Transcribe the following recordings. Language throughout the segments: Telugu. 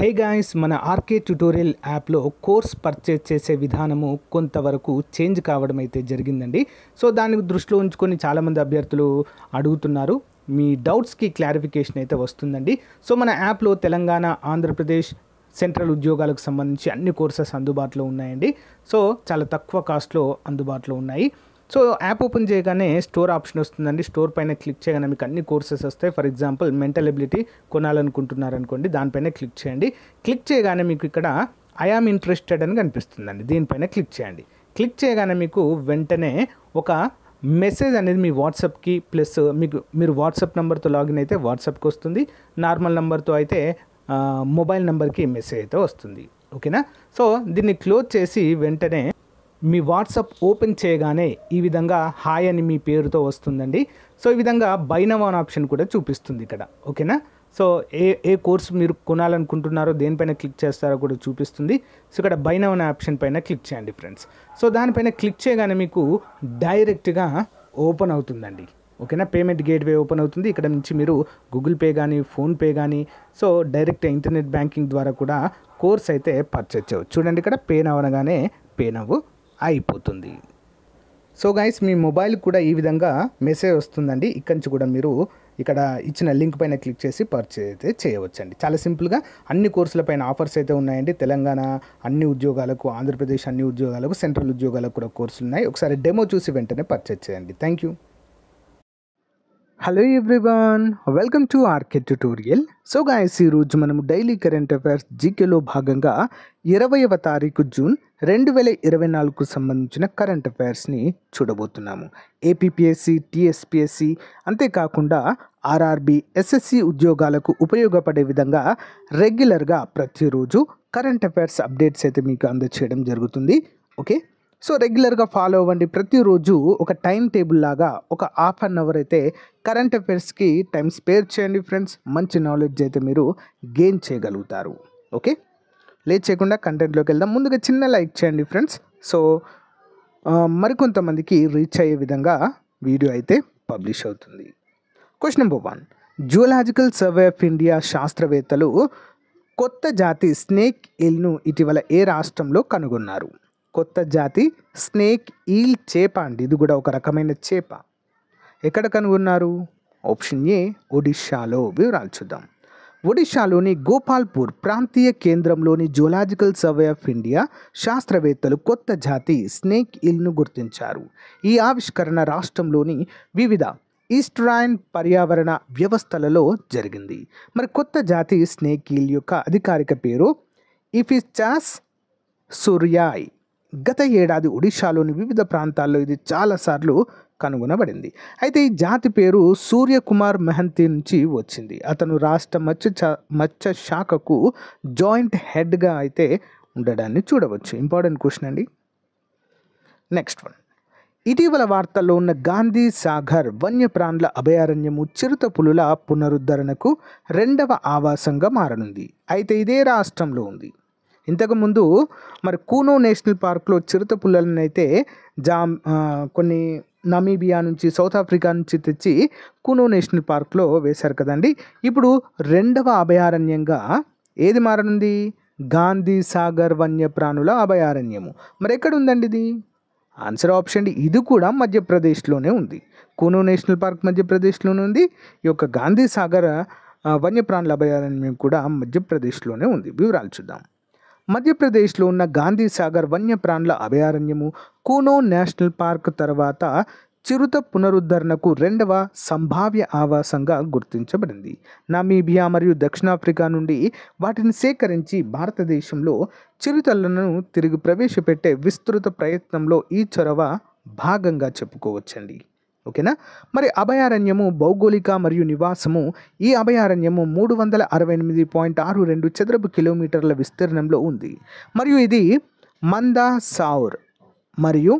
హే గాయస్ మన ఆర్కే ట్యుటోరియల్ యాప్లో కోర్స్ పర్చేజ్ చేసే విధానము కొంతవరకు చేంజ్ కావడం అయితే జరిగిందండి సో దాన్ని దృష్టిలో ఉంచుకొని చాలామంది అభ్యర్థులు అడుగుతున్నారు మీ డౌట్స్కి క్లారిఫికేషన్ అయితే వస్తుందండి సో మన యాప్లో తెలంగాణ ఆంధ్రప్రదేశ్ సెంట్రల్ ఉద్యోగాలకు సంబంధించి అన్ని కోర్సెస్ అందుబాటులో ఉన్నాయండి సో చాలా తక్కువ కాస్ట్లో అందుబాటులో ఉన్నాయి సో యాప్ ఓపెన్ చేయగానే స్టోర్ ఆప్షన్ వస్తుందండి స్టోర్ పైన క్లిక్ చేయగానే మీకు అన్ని కోర్సెస్ వస్తాయి ఫర్ ఎగ్జాంపుల్ మెంటల్ ఎబిలిటీ కొనాలనుకుంటున్నారనుకోండి దానిపైన క్లిక్ చేయండి క్లిక్ చేయగానే మీకు ఇక్కడ ఐఆమ్ ఇంట్రెస్టెడ్ అని కనిపిస్తుందండి దీనిపైన క్లిక్ చేయండి క్లిక్ చేయగానే మీకు వెంటనే ఒక మెసేజ్ అనేది మీ వాట్సాప్కి ప్లస్ మీకు మీరు వాట్సాప్ నెంబర్తో లాగిన్ అయితే వాట్సాప్కి వస్తుంది నార్మల్ నెంబర్తో అయితే మొబైల్ నెంబర్కి మెసేజ్ అయితే వస్తుంది ఓకేనా సో దీన్ని క్లోజ్ చేసి వెంటనే మీ వాట్సాప్ ఓపెన్ చేయగానే ఈ విధంగా హాయ్ అని మీ పేరుతో వస్తుందండి సో ఈ విధంగా బైనవ్ అనే ఆప్షన్ కూడా చూపిస్తుంది ఇక్కడ ఓకేనా సో ఏ ఏ కోర్సు మీరు కొనాలనుకుంటున్నారో దేనిపైన క్లిక్ చేస్తారో కూడా చూపిస్తుంది సో ఇక్కడ బైనవ్ అనే ఆప్షన్ పైన క్లిక్ చేయండి ఫ్రెండ్స్ సో దానిపైన క్లిక్ చేయగానే మీకు డైరెక్ట్గా ఓపెన్ అవుతుందండి ఓకేనా పేమెంట్ గేట్వే ఓపెన్ అవుతుంది ఇక్కడ నుంచి మీరు గూగుల్ పే కానీ ఫోన్పే కానీ సో డైరెక్ట్ ఇంటర్నెట్ బ్యాంకింగ్ ద్వారా కూడా కోర్స్ అయితే పర్చేజ్ చేయవచ్చు చూడండి ఇక్కడ పే నవ్వనగానే పే నవ్వు అయిపోతుంది సో గైస్ మీ మొబైల్ కూడా ఈ విధంగా మెసేజ్ వస్తుందండి ఇక్కడి నుంచి కూడా మీరు ఇక్కడ ఇచ్చిన లింక్ పైన క్లిక్ చేసి పర్చేజ్ అయితే చేయవచ్చండి చాలా సింపుల్గా అన్ని కోర్సుల పైన ఆఫర్స్ అయితే ఉన్నాయండి తెలంగాణ అన్ని ఉద్యోగాలకు ఆంధ్రప్రదేశ్ అన్ని ఉద్యోగాలకు సెంట్రల్ ఉద్యోగాలకు కూడా కోర్సులు ఉన్నాయి ఒకసారి డెమో చూసి వెంటనే పర్చేజ్ చేయండి thank you hello everyone welcome to RK tutorial so guys ఈరోజు మనము డైలీ కరెంట్ అఫైర్స్ జీకేలో భాగంగా ఇరవైవ తారీఖు జూన్ రెండు వేల ఇరవై నాలుగుకు సంబంధించిన కరెంట్ అఫైర్స్ని చూడబోతున్నాము ఏపీపీఎస్సి టీఎస్పీఎస్సి అంతేకాకుండా ఆర్ఆర్బి ఎస్ఎస్సి ఉద్యోగాలకు ఉపయోగపడే విధంగా రెగ్యులర్గా ప్రతిరోజు కరెంట్ అఫైర్స్ అప్డేట్స్ అయితే మీకు అందచేయడం జరుగుతుంది ఓకే సో రెగ్యులర్గా ఫాలో అవ్వండి ప్రతిరోజు ఒక టైం టేబుల్ లాగా ఒక హాఫ్ అన్ అవర్ అయితే కరెంట్ అఫైర్స్కి టైం స్పేర్ చేయండి ఫ్రెండ్స్ మంచి నాలెడ్జ్ అయితే మీరు గెయిన్ చేయగలుగుతారు ఓకే లేట్ చేయకుండా కంటెంట్లోకి వెళ్దాం ముందుగా చిన్న లైక్ చేయండి ఫ్రెండ్స్ సో మరికొంతమందికి రీచ్ అయ్యే విధంగా వీడియో అయితే పబ్లిష్ అవుతుంది question number one zoological survey of India శాస్త్రవేత్తలు కొత్త జాతి స్నేక్ ఎల్ను ఇటీవల ఏ రాష్ట్రంలో కనుగొన్నారు కొత్త జాతి స్నేక్ ఈల్ చేప అండి ఇది కూడా ఒక రకమైన చేప ఎక్కడ కనుగొన్నారు ఆప్షన్ ఏ ఒడిషాలో వివరాలు చూద్దాం ఒడిషాలోని గోపాల్పూర్ ప్రాంతీయ కేంద్రంలోని జులాజికల్ సర్వే ఆఫ్ ఇండియా శాస్త్రవేత్తలు కొత్త జాతి స్నేక్ ఇల్ను గుర్తించారు ఈ ఆవిష్కరణ రాష్ట్రంలోని వివిధ ఈస్ట్రాయిన్ పర్యావరణ వ్యవస్థలలో జరిగింది మరి కొత్త జాతి స్నేక్ ఇల్ యొక్క అధికారిక పేరు ఇఫిచాస్ సూర్యాయ్ గత ఏడాది ఒడిశాలోని వివిధ ప్రాంతాల్లో ఇది చాలాసార్లు కనుగొనబడింది అయితే ఈ జాతి పేరు సూర్యకుమార్ మెహంతి నుంచి వచ్చింది అతను రాష్ట్ర మత్స్య మత్స్య శాఖకు జాయింట్ హెడ్గా అయితే ఉండడాన్ని చూడవచ్చు ఇంపార్టెంట్ క్వశ్చన్ అండి నెక్స్ట్ వన్ ఇటీవల వార్తల్లో ఉన్న గాంధీ సాగర్ వన్యప్రాణుల అభయారణ్యము చిరుత పులుల పునరుద్ధరణకు రెండవ ఆవాసంగా మారనుంది అయితే ఇదే రాష్ట్రంలో ఉంది ఇంతకుముందు మరి కూనో నేషనల్ పార్క్లో చిరుత పుల్లలను అయితే జామ్ కొన్ని నమీబియా నుంచి సౌత్ ఆఫ్రికా నుంచి తెచ్చి కూనో నేషనల్ పార్క్లో వేశారు కదండి ఇప్పుడు రెండవ అభయారణ్యంగా ఏది మారనుంది గాంధీ సాగర్ వన్యప్రాణుల అభయారణ్యము మరి ఎక్కడ ఉందండి ఇది ఆన్సర్ ఆప్షన్ ఇది కూడా మధ్యప్రదేశ్లోనే ఉంది కూనో నేషనల్ పార్క్ మధ్యప్రదేశ్లోనే ఉంది ఈ యొక్క గాంధీ సాగర్ వన్యప్రాణుల అభయారణ్యం కూడా మధ్యప్రదేశ్లోనే ఉంది వివరాలు చూద్దాం మధ్యప్రదేశ్లో ఉన్న గాంధీ సాగర్ వన్యప్రాణుల అభయారణ్యము కూనో నేషనల్ పార్క్ తర్వాత చిరుత పునరుద్ధరణకు రెండవ సంభావ్య ఆవాసంగా గుర్తించబడింది నామీబియా మరియు దక్షిణాఫ్రికా నుండి వాటిని సేకరించి భారతదేశంలో చిరుతలను తిరిగి ప్రవేశపెట్టే విస్తృత ప్రయత్నంలో ఈ చొరవ భాగంగా చెప్పుకోవచ్చండి ఓకేనా మరి అభయారణ్యము భౌగోళిక మరియు నివాసము ఈ అభయారణ్యము మూడు వందల అరవై ఎనిమిది పాయింట్ ఆరు రెండు చదరపు కిలోమీటర్ల విస్తీర్ణంలో ఉంది మరియు ఇది మందా సార్ మరియు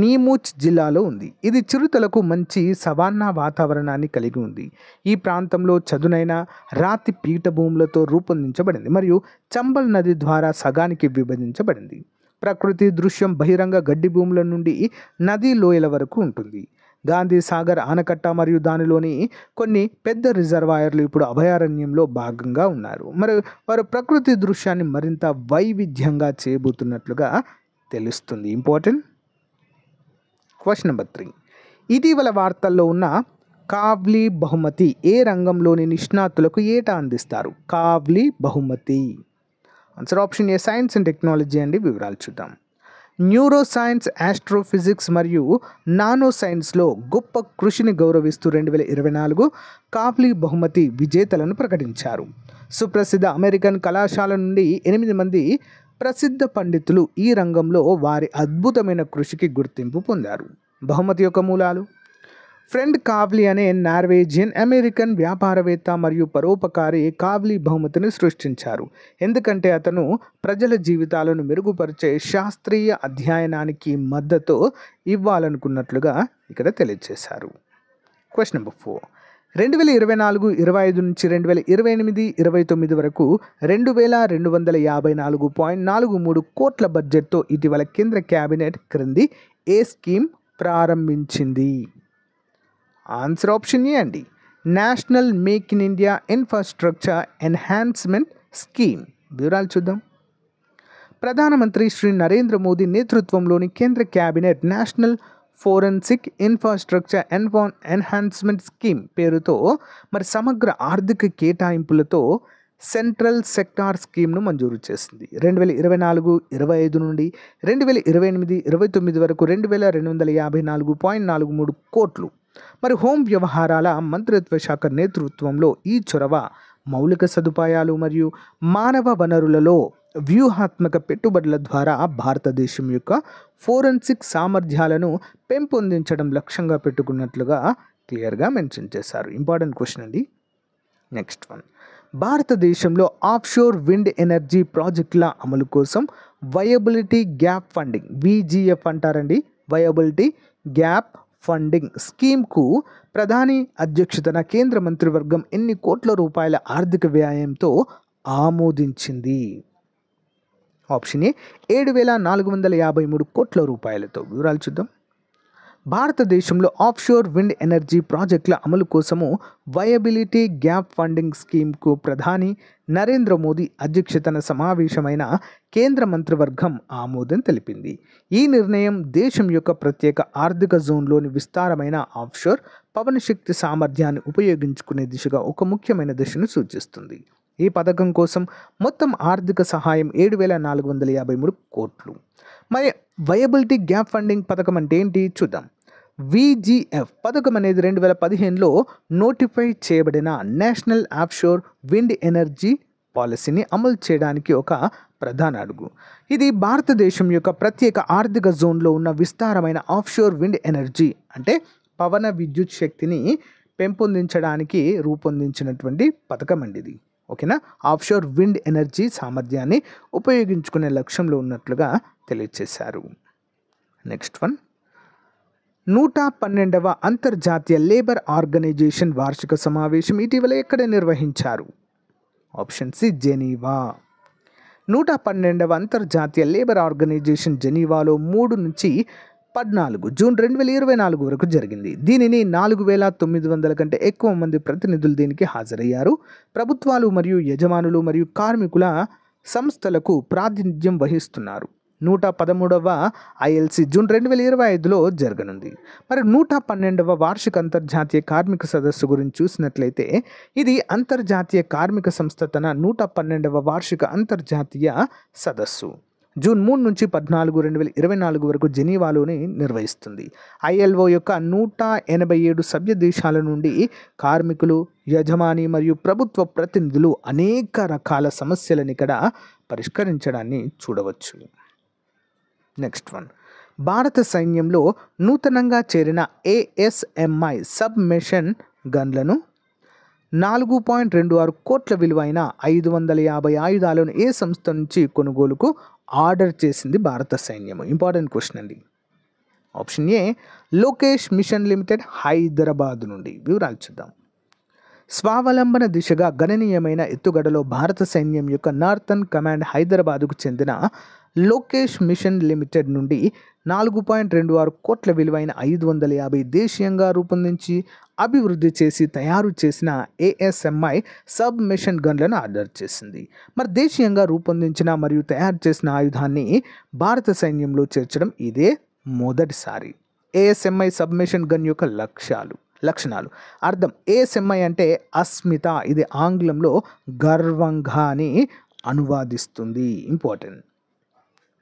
నీమూచ్ జిల్లాలో ఉంది ఇది చిరుతలకు మంచి సవాన్నా వాతావరణాన్ని కలిగి ఉంది ఈ ప్రాంతంలో చదునైన రాతి పీఠభూములతో రూపొందించబడింది మరియు చంబల్ నది ద్వారా సగానికి విభజించబడింది ప్రకృతి దృశ్యం బహిరంగ గడ్డి భూముల నుండి నదీ లోయల వరకు ఉంటుంది గాంధీ సాగర్ ఆనకట్ట మరియు దానిలోని కొన్ని పెద్ద రిజర్వాయర్లు ఇప్పుడు అభయారణ్యంలో భాగంగా ఉన్నారు మరి వారు ప్రకృతి దృశ్యాన్ని మరింత వైవిధ్యంగా చేయబోతున్నట్లుగా తెలుస్తుంది ఇంపార్టెంట్ క్వశ్చన్ నెంబర్ త్రీ ఇటీవల వార్తల్లో ఉన్న కావ్లీ బహుమతి ఏ రంగంలోని నిష్ణాతులకు ఏటా అందిస్తారు కావ్లీ బహుమతి answer option A science and technology అండి వివరాలు చూద్దాం న్యూరోసైన్స్ ఆస్ట్రోఫిజిక్స్ మరియు నానో సైన్స్లో గొప్ప కృషిని గౌరవిస్తూ రెండు వేల ఇరవై నాలుగు కాఫ్లీ బహుమతి విజేతలను ప్రకటించారు సుప్రసిద్ధ అమెరికన్ కళాశాల నుండి ఎనిమిది మంది ప్రసిద్ధ పండితులు ఈ రంగంలో వారి అద్భుతమైన కృషికి గుర్తింపు పొందారు బహుమతి యొక్క మూలాలు ఫ్రెండ్ కావ్లి అనే నార్వేజియన్ అమెరికన్ వ్యాపారవేత్త మరియు పరోపకారి కావ్లి బహుమతిని సృష్టించారు ఎందుకంటే అతను ప్రజల జీవితాలను మెరుగుపరిచే శాస్త్రీయ అధ్యయనానికి మద్దతు ఇవ్వాలనుకున్నట్లుగా ఇక్కడ తెలియజేశారు క్వశ్చన్ నెంబర్ ఫోర్ రెండు వేల ఇరవై నాలుగు ఇరవై ఐదు నుంచి రెండు వేల ఇరవై ఎనిమిది ఇరవై తొమ్మిది వరకు రెండు వేల రెండు వందల యాభై నాలుగు పాయింట్ నాలుగు మూడు కోట్ల బడ్జెట్తో ఇటీవల కేంద్ర క్యాబినెట్ క్రింది ఏ స్కీమ్ ప్రారంభించింది ఆన్సర్ ఆప్షన్ ఏ అండి national make in India infrastructure enhancement scheme వివరాలు చూద్దాం ప్రధానమంత్రి శ్రీ నరేంద్ర మోదీ నేతృత్వంలోని కేంద్ర క్యాబినెట్ నేషనల్ ఫోరెన్సిక్ ఇన్ఫ్రాస్ట్రక్చర్ ఎన్ఫాన్ ఎన్హాన్స్మెంట్ స్కీమ్ పేరుతో మరి సమగ్ర ఆర్థిక కేటాయింపులతో సెంట్రల్ సెక్టార్ స్కీమ్ను మంజూరు చేసింది రెండు వేల ఇరవై నాలుగు ఇరవై ఐదు నుండి రెండు వేల ఇరవై ఎనిమిది ఇరవై తొమ్మిది వరకు రెండు వేల రెండు వందల యాభై నాలుగు పాయింట్ నాలుగు మూడు కోట్లు మరి హోం వ్యవహారాల మంత్రిత్వ శాఖ నేతృత్వంలో ఈ చొరవ మౌలిక సదుపాయాలు మరియు మానవ వనరులలో వ్యూహాత్మక పెట్టుబడుల ద్వారా భారతదేశం యొక్క ఫోరెన్సిక్ సామర్థ్యాలను పెంపొందించడం లక్ష్యంగా పెట్టుకున్నట్లుగా క్లియర్గా మెన్షన్ చేశారు ఇంపార్టెంట్ క్వశ్చన్ అండి నెక్స్ట్ వన్ భారతదేశంలో ఆఫ్షోర్ విండ్ ఎనర్జీ ప్రాజెక్టుల అమలు కోసం వయబిలిటీ గ్యాప్ ఫండింగ్ విజిఎఫ్ అంటారండి వయబిలిటీ గ్యాప్ ఫండింగ్ స్కీమ్కు ప్రధాని అధ్యక్షతన కేంద్ర మంత్రివర్గం ఎన్ని కోట్ల రూపాయల ఆర్థిక వ్యాయంతో ఆమోదించింది ఆప్షన్ ఏ ఏడు వేల నాలుగు వందల యాభై మూడు కోట్ల రూపాయలతో వివరాలు చూద్దాం భారతదేశంలో ఆఫ్షోర్ విండ్ ఎనర్జీ ప్రాజెక్టుల అమలు కోసము వయబిలిటీ గ్యాప్ ఫండింగ్ స్కీమ్కు ప్రధాని నరేంద్ర మోదీ అధ్యక్షతన సమావేశమైన కేంద్ర మంత్రివర్గం ఆమోదం తెలిపింది ఈ నిర్ణయం దేశం యొక్క ప్రత్యేక ఆర్థిక జోన్లోని విస్తారమైన ఆఫ్షోర్ పవన శక్తి సామర్థ్యాన్ని ఉపయోగించుకునే దిశగా ఒక ముఖ్యమైన దశను సూచిస్తుంది ఈ పథకం కోసం మొత్తం ఆర్థిక సహాయం ఏడు వేల నాలుగు వందల యాభై మూడు కోట్లు మరి వయబిలిటీ గ్యాప్ ఫండింగ్ పథకం అంటే ఏంటి చూద్దాం విజిఎఫ్ పథకం అనేది రెండు వేల పదిహేనులో నోటిఫై చేయబడిన నేషనల్ ఆప్షోర్ విండ్ ఎనర్జీ పాలసీని అమలు చేయడానికి ఒక ప్రధాన అడుగు ఇది భారతదేశం యొక్క ప్రత్యేక ఆర్థిక జోన్లో ఉన్న విస్తారమైన ఆఫ్షోర్ విండ్ ఎనర్జీ అంటే పవన విద్యుత్ శక్తిని పెంపొందించడానికి రూపొందించినటువంటి పథకం అండి ఇది ఓకేనా ఆఫ్షోర్ విండ్ ఎనర్జీ సామర్థ్యాన్ని ఉపయోగించుకునే లక్ష్యంలో ఉన్నట్లుగా తెలియచేశారు నెక్స్ట్ వన్ నూట పన్నెండవ అంతర్జాతీయ లేబర్ ఆర్గనైజేషన్ వార్షిక సమావేశం ఇటీవల ఎక్కడ నిర్వహించారు ఆప్షన్ సి జెనీవా నూట పన్నెండవ అంతర్జాతీయ లేబర్ ఆర్గనైజేషన్ జెనీవాలో మూడు నుంచి పద్నాలుగు జూన్ రెండు వేల ఇరవై నాలుగు వరకు జరిగింది దీనిని నాలుగు వేల తొమ్మిది వందల కంటే ఎక్కువ మంది ప్రతినిధులు దీనికి హాజరయ్యారు ప్రభుత్వాలు మరియు యజమానులు మరియు కార్మికుల సంస్థలకు ప్రాతినిధ్యం వహిస్తున్నారు నూట పదమూడవ ఐఎల్సి జూన్ రెండు వేల ఇరవై ఐదులో జరగనుంది మరి నూట పన్నెండవ వార్షిక అంతర్జాతీయ కార్మిక సదస్సు గురించి చూసినట్లయితే ఇది అంతర్జాతీయ కార్మిక సంస్థ తన నూట పన్నెండవ వార్షిక అంతర్జాతీయ సదస్సు జూన్ మూడు నుంచి పద్నాలుగు రెండు వేల ఇరవై నాలుగు వరకు జెనీవాలోని నిర్వహిస్తుంది ఐఎల్ఓ యొక్క నూట ఎనభై ఏడు సభ్య దేశాల నుండి కార్మికులు యజమాని మరియు ప్రభుత్వ ప్రతినిధులు అనేక రకాల సమస్యలను ఇక్కడ పరిష్కరించడాన్ని చూడవచ్చు నెక్స్ట్ వన్ భారత సైన్యంలో నూతనంగా చేరిన ఏఎస్ఎంఐ సబ్ మిషన్ గన్లను నాలుగు పాయింట్ రెండు ఆరు కోట్ల విలువైన ఐదు వందల యాభై ఆయుధాలను ఏ సంస్థ నుంచి కొనుగోలుకు ఆర్డర్ చేసింది భారత సైన్యం ఇంపార్టెంట్ క్వశ్చన్ అండి option A Lokesh machine limited Hyderabad నుండి వివరాలు చూద్దాం స్వావలంబన దిశగా గణనీయమైన ఎత్తుగడలో భారత సైన్యం యొక్క నార్థన్ కమాండ్ హైదరాబాదుకు చెందిన లోకేష్ మిషన్ లిమిటెడ్ నుండి నాలుగు పాయింట్ రెండు ఆరు కోట్ల విలువైన ఐదు వందల యాభై దేశీయంగా రూపొందించి అభివృద్ధి చేసి తయారు చేసిన ఏఎస్ఎంఐ సబ్ మిషన్ గన్లను ఆర్డర్ చేసింది మరి దేశీయంగా రూపొందించిన మరియు తయారు చేసిన ఆయుధాన్ని భారత సైన్యంలో చేర్చడం ఇదే మొదటిసారి ఏఎస్ఎంఐ సబ్మిషన్ గన్ యొక్క లక్ష్యాలు లక్షణాలు అర్థం ఏఎస్ఎంఐ అంటే అస్మిత ఇది ఆంగ్లంలో గర్వంగా అని అనువాదిస్తుంది important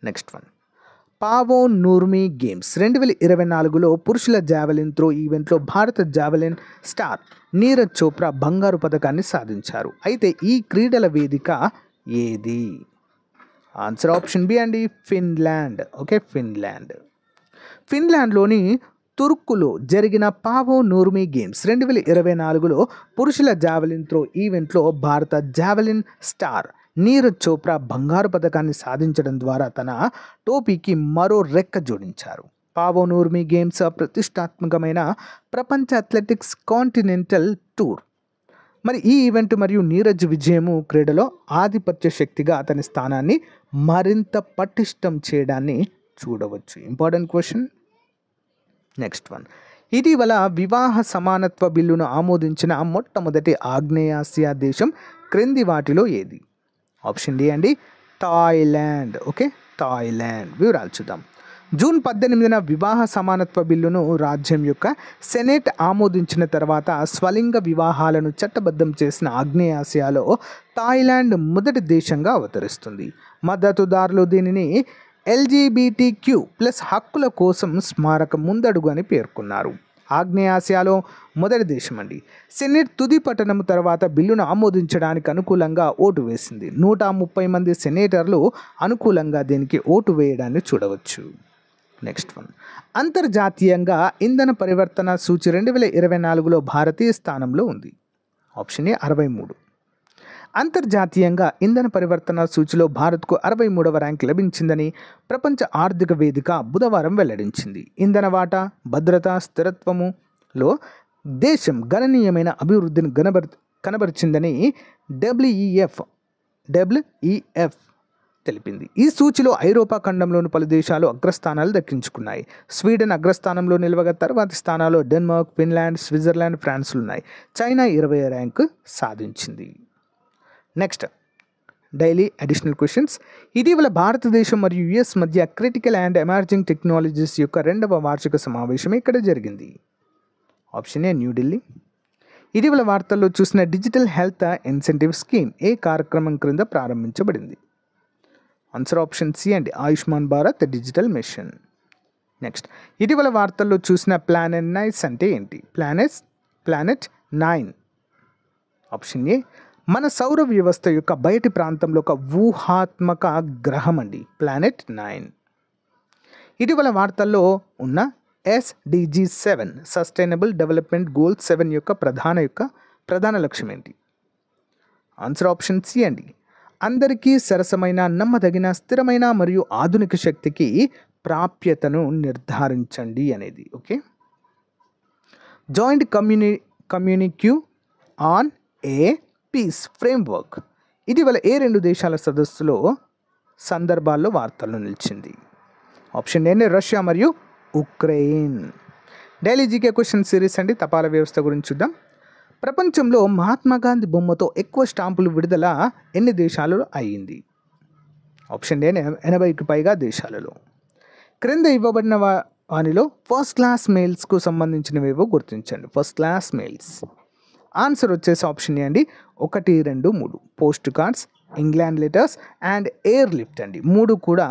next one Paavo Nurmi games రెండు వేల ఇరవై నాలుగులో పురుషుల జావెలిన్ త్రో ఈవెంట్లో భారత జావెలిన్ స్టార్ నీరజ్ చోప్రా బంగారు పథకాన్ని సాధించారు అయితే ఈ క్రీడల వేదిక ఏది ఆన్సర్ ఆప్షన్ బి అండి ఫిన్లాండ్ ఓకే ఫిన్లాండ్ ఫిన్లాండ్లోని తుర్కులో జరిగిన పావో నూర్మి గేమ్స్ రెండు వేల ఇరవై నాలుగులో పురుషుల జావెలిన్ త్రో ఈవెంట్లో భారత జావెలిన్ స్టార్ నీరజ్ చోప్రా బంగారు పథకాన్ని సాధించడం ద్వారా తన టోపీకి మరో రెక్క జోడించారు పావోనూర్మి గేమ్స్ ప్రతిష్టాత్మకమైన ప్రపంచ అథ్లెటిక్స్ కాంటినెంటల్ టూర్ మరి ఈ ఈవెంట్ మరియు నీరజ్ విజయము క్రీడలో ఆధిపత్య శక్తిగా అతని స్థానాన్ని మరింత పటిష్టం చేయడాన్ని చూడవచ్చు ఇంపార్టెంట్ క్వశ్చన్ నెక్స్ట్ వన్ ఇటీవల వివాహ సమానత్వ బిల్లును ఆమోదించిన మొట్టమొదటి ఆగ్నేయాసియా దేశం క్రింది వాటిలో ఏది ఆప్షన్ డి అండి థాయిలాండ్ ఓకే థాయిలాండ్ వివరాలు చూద్దాం జూన్ పద్దెనిమిదిన వివాహ సమానత్వ బిల్లును రాజ్యం యొక్క సెనేట్ ఆమోదించిన తర్వాత స్వలింగ వివాహాలను చట్టబద్ధం చేసిన ఆగ్నేయాసియాలో థాయిలాండ్ మొదటి దేశంగా అవతరిస్తుంది మద్దతుదారులు దీనిని ఎల్జీబీటీక్యూ ప్లస్ హక్కుల కోసం స్మారక ముందడుగు అని పేర్కొన్నారు ఆగ్నేయాసియాలో మొదటి దేశమండి సెనెట్ తుది పట్టణం తర్వాత బిల్లును ఆమోదించడానికి అనుకూలంగా ఓటు వేసింది నూట ముప్పై మంది సెనేటర్లు అనుకూలంగా దీనికి ఓటు వేయడాన్ని చూడవచ్చు నెక్స్ట్ వన్ అంతర్జాతీయంగా ఇంధన పరివర్తన సూచి రెండు వేల ఇరవై నాలుగులో భారతీయ స్థానంలో ఉంది ఆప్షన్ ఏ అరవై మూడు అంతర్జాతీయంగా ఇంధన పరివర్తన సూచిలో భారత్కు అరవై మూడవ ర్యాంక్ లభించిందని ప్రపంచ ఆర్థిక వేదిక బుధవారం వెల్లడించింది ఇంధన వాటా భద్రత స్థిరత్వములో దేశం గణనీయమైన అభివృద్ధిని గనబర్ కనబరిచిందని డబ్ల్యూఈఎఫ్ డబ్ల్యూఈఎఫ్ తెలిపింది ఈ సూచిలో ఐరోపా ఖండంలోని పలు దేశాలు అగ్రస్థానాలు దక్కించుకున్నాయి స్వీడన్ అగ్రస్థానంలో నిలవగా తర్వాతి స్థానాల్లో డెన్మార్క్ ఫిన్లాండ్ స్విట్జర్లాండ్ ఉన్నాయి చైనా ఇరవై ర్యాంకు సాధించింది నెక్స్ట్ డైలీ అడిషనల్ క్వశ్చన్స్ ఇటీవల భారతదేశం మరియు యుఎస్ మధ్య క్రిటికల్ అండ్ ఎమర్జింగ్ టెక్నాలజీస్ యొక్క రెండవ వార్షిక సమావేశం ఇక్కడ జరిగింది ఆప్షన్ ఏ న్యూఢిల్లీ ఇటీవల వార్తల్లో చూసిన డిజిటల్ హెల్త్ ఇన్సెంటివ్ స్కీమ్ ఏ కార్యక్రమం క్రింద ప్రారంభించబడింది answer option C and Ayushman Bharat digital mission next ఇటీవల వార్తల్లో చూసిన ప్లానెట్ నైస్ అంటే ఏంటి planes planet nine option A మన సౌర వ్యవస్థ యొక్క బయటి ప్రాంతంలో ఒక ఊహాత్మక గ్రహం అండి ప్లానెట్ నైన్ ఇటీవల వార్తల్లో ఉన్న SDG seven sustainable development goal seven యొక్క ప్రధాన యొక్క ప్రధాన లక్ష్యం ఏంటి ఆన్సర్ ఆప్షన్ సి అండి అందరికీ సరసమైన నమ్మదగిన స్థిరమైన మరియు ఆధునిక శక్తికి ప్రాప్యతను నిర్ధారించండి అనేది ఓకే జాయింట్ కమ్యూని communique on A peace framework ఇటీవల ఏ రెండు దేశాల సదస్సులో సందర్భాల్లో వార్తలు నిలిచింది ఆప్షన్ ఏనే రష్యా మరియు Ukraine daily GK question series అండి తపాల వ్యవస్థ గురించి చూద్దాం ప్రపంచంలో మహాత్మా గాంధీ బొమ్మతో ఎక్కువ స్టాంపులు విడుదల ఎన్ని దేశాలలో అయ్యింది ఆప్షన్ ఏ ఎనభైకి పైగా దేశాలలో క్రింద ఇవ్వబడిన వానిలో ఫస్ట్ క్లాస్ మెయిల్స్కు సంబంధించినవేవో గుర్తించండి ఫస్ట్ క్లాస్ మెయిల్స్ ఆన్సర్ వచ్చేసి ఆప్షన్ ఏ అండి ఒకటి రెండు మూడు post cards inland letters and air lift అండి మూడు కూడా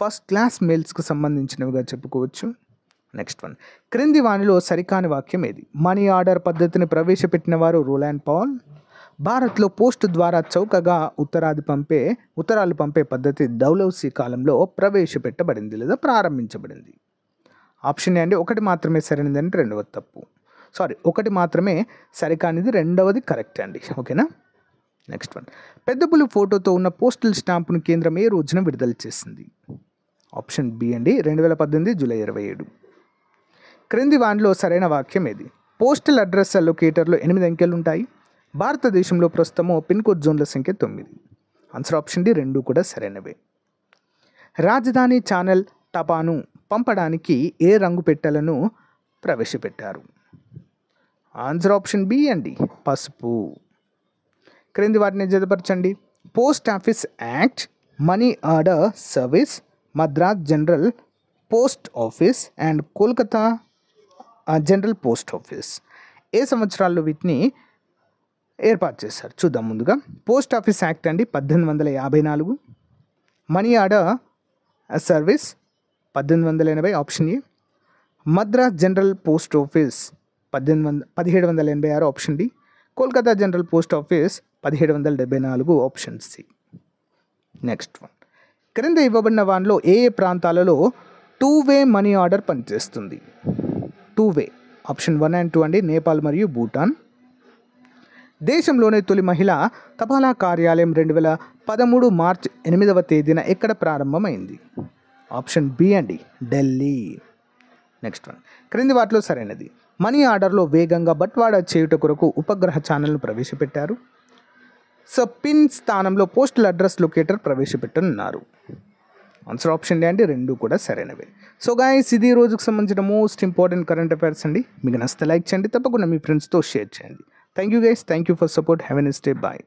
ఫస్ట్ క్లాస్ మెయిల్స్కు సంబంధించినవిగా చెప్పుకోవచ్చు నెక్స్ట్ వన్ క్రింది వాణిలో సరికాని వాక్యం ఏది మనీ ఆర్డర్ పద్ధతిని ప్రవేశపెట్టిన వారు రూల్ అండ్ పౌల్ భారత్లో పోస్ట్ ద్వారా చౌకగా ఉత్తరాది పంపే ఉత్తరాలు పంపే పద్ధతి దౌలౌసీ కాలంలో ప్రవేశపెట్టబడింది లేదా ప్రారంభించబడింది ఆప్షన్ అండి ఒకటి మాత్రమే సరైనదండి రెండవ తప్పు సారీ ఒకటి మాత్రమే సరికానిది రెండవది కరెక్ట్ అండి ఓకేనా నెక్స్ట్ వన్ పెద్ద పులి ఫోటోతో ఉన్న పోస్టల్ స్టాంపును కేంద్రం ఏ రోజున విడుదల చేసింది ఆప్షన్ బి అండి రెండు వేల పద్దెనిమిది జూలై ఇరవై ఏడు క్రింది వాన్లో సరైన వాక్యం ఏది పోస్టల్ అడ్రస్ అలొకేటర్లో ఎనిమిది అంకెలు ఉంటాయి భారతదేశంలో ప్రస్తుతము పిన్ కోడ్ జోన్ల సంఖ్య తొమ్మిది ఆన్సర్ ఆప్షన్ డి రెండు కూడా సరైనవే రాజధాని ఛానల్ టపాను పంపడానికి ఏ రంగు పెట్టెలను ప్రవేశపెట్టారు ఆన్సర్ ఆప్షన్ బి అండి పసుపు క్రింది వాటిని జతపరచండి post office act money order service Madras general post office and Kolkata general post office ఏ సంవత్సరాల్లో వీటిని ఏర్పాటు చేశారు చూద్దాం ముందుగా పోస్ట్ ఆఫీస్ యాక్ట్ అండి పద్దెనిమిది వందల యాభై నాలుగు మనీ ఆర్డర్ సర్వీస్ పద్దెనిమిది వందల ఎనభై option A Madras general post office పద్దెనిమిది వంద పదిహేడు వందల ఎనభై ఆరు option D Kolkata general post office పదిహేడు వందల డెబ్బై నాలుగు ఆప్షన్ సి నెక్స్ట్ వన్ క్రింద ఇవ్వబడిన వాన్లో ఏ ఏ ప్రాంతాలలో టూ వే మనీ ఆర్డర్ పనిచేస్తుంది two way option one and two అండి నేపాల్ మరియు భూటాన్ దేశంలోనే తొలి మహిళ తపాలా కార్యాలయం రెండు వేల పదమూడు మార్చ్ ఎనిమిదవ తేదీన ఎక్కడ ప్రారంభమైంది ఆప్షన్ బి అండి ఢిల్లీ నెక్స్ట్ వన్ క్రింది వాటిలో సరైనది మనీ ఆర్డర్లో వేగంగా బట్వాడా చేయుట కొరకు ఉపగ్రహ ఛానల్ను ప్రవేశపెట్టారు సో పిన్ స్థానంలో పోస్టల్ అడ్రస్ లొకేటర్ ప్రవేశపెట్టనున్నారు ఆన్సర్ ఆప్షన్ డే అండి రెండు కూడా సరైనవే సో గాయస్ ఇది రోజుకు సంబంధించిన మోస్ట్ ఇంపార్టెంట్ కరెంట్ అఫైర్స్ అండి మీకు నచ్చితే లైక్ చేయండి తప్పకుండా మీ ఫ్రెండ్స్తో షేర్ చేయండి thank you guys thank you for support have an day bye